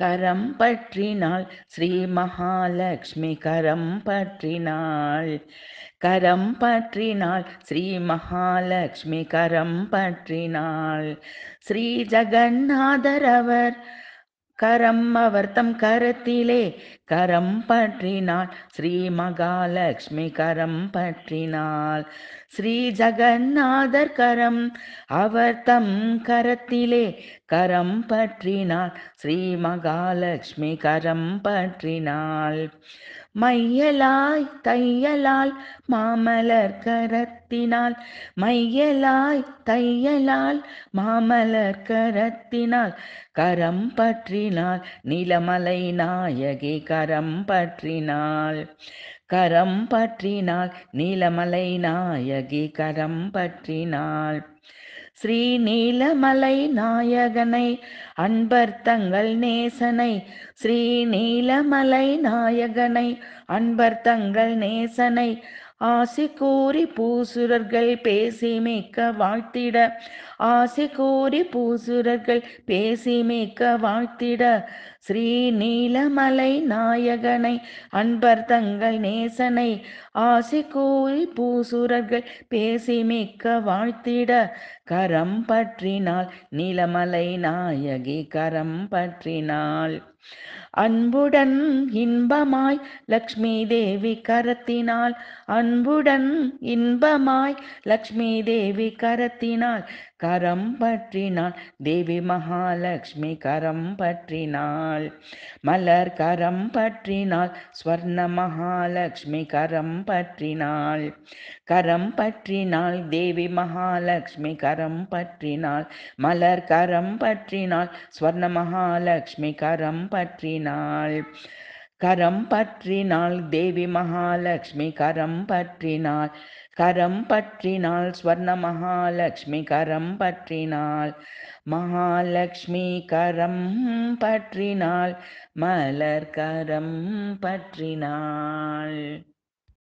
கரம் பற்றினாள் ஸ்ரீ மகாலட்சுமி கரம் பற்றினாள் கரம் பற்றினாள் ஸ்ரீ மகாலட்சுமி கரம் பற்றினாள் ஸ்ரீ ஜெகநாதர் அவர் கரம் அவர் தம் கரத்திலே கரம் பற்றினாள் ஸ்ரீ மகாலட்சுமி கரம் பற்றினாள் ஸ்ரீ ஜகநாதர் கரம் அவர் தம் கரத்திலே கரம் பற்றினாள் ஸ்ரீ மகாலட்சுமி கரம் பற்றினாள் மையலாய் தையலால் மாமலர் கரத்தினால் மையலாய் தையலால் மாமலர் கரத்தினால் கரம் பற்றினால் நிலமலை நாயகி கரம் கரம் பற்றினாள் கரம் பற்றினாள் நீலமலை நாயகி கரம் பற்றினாள் ஸ்ரீ நீலமலை நாயகனை அன்பர் தங்கள் நேசனை ஸ்ரீ நீலமலை நாயகனை அன்பர் தங்கள் நேசனை ஆசி கூறி பூசுரர்கள் பேசி மிக்க வாழ்த்திட ஆசி கூறி பூசுரர்கள் பேசி மிக்க வாழ்த்திட ஸ்ரீ நீலமலை நாயகனை அன்பர் தங்கள் நேசனை ஆசி கூறி பூசுரர்கள் பேசி மிக்க வாழ்த்திட கரம் பற்றினால் நீலமலை நாயகி கரம் பற்றினாள் அன்புடன் இன்பமாய் லக்ஷ்மி தேவி கரத்தினால் அன்புடன் இன்பமாய் லக்ஷ்மி தேவி கரத்தினால் கரம் பற்றினாள் தேவி மகாலட்சுமி கரம் பற்றினாள் மகால் மலர் கரம் பற்றினாள் ஸ்வர்ண மகாலட்சுமி கரம் பற்றினாள் கரம் பற்றினாள் தேவி மகாலட்சுமி கரம் பற்றினாள் மலர் கரம் பற்றினாள் ஸ்வர்ண மகாலட்சுமி கரம் பற்றினாள் கரம் பற்றினாள் தேவி மகாலட்சுமி கரம் பற்றினாள் கரம் பற்றினாள் ஸ்வர்ண மகாலட்சுமி கரம் பற்றினாள் மகாலட்சுமி கரம் பற்றினாள் மலர் கரம் பற்றினாள்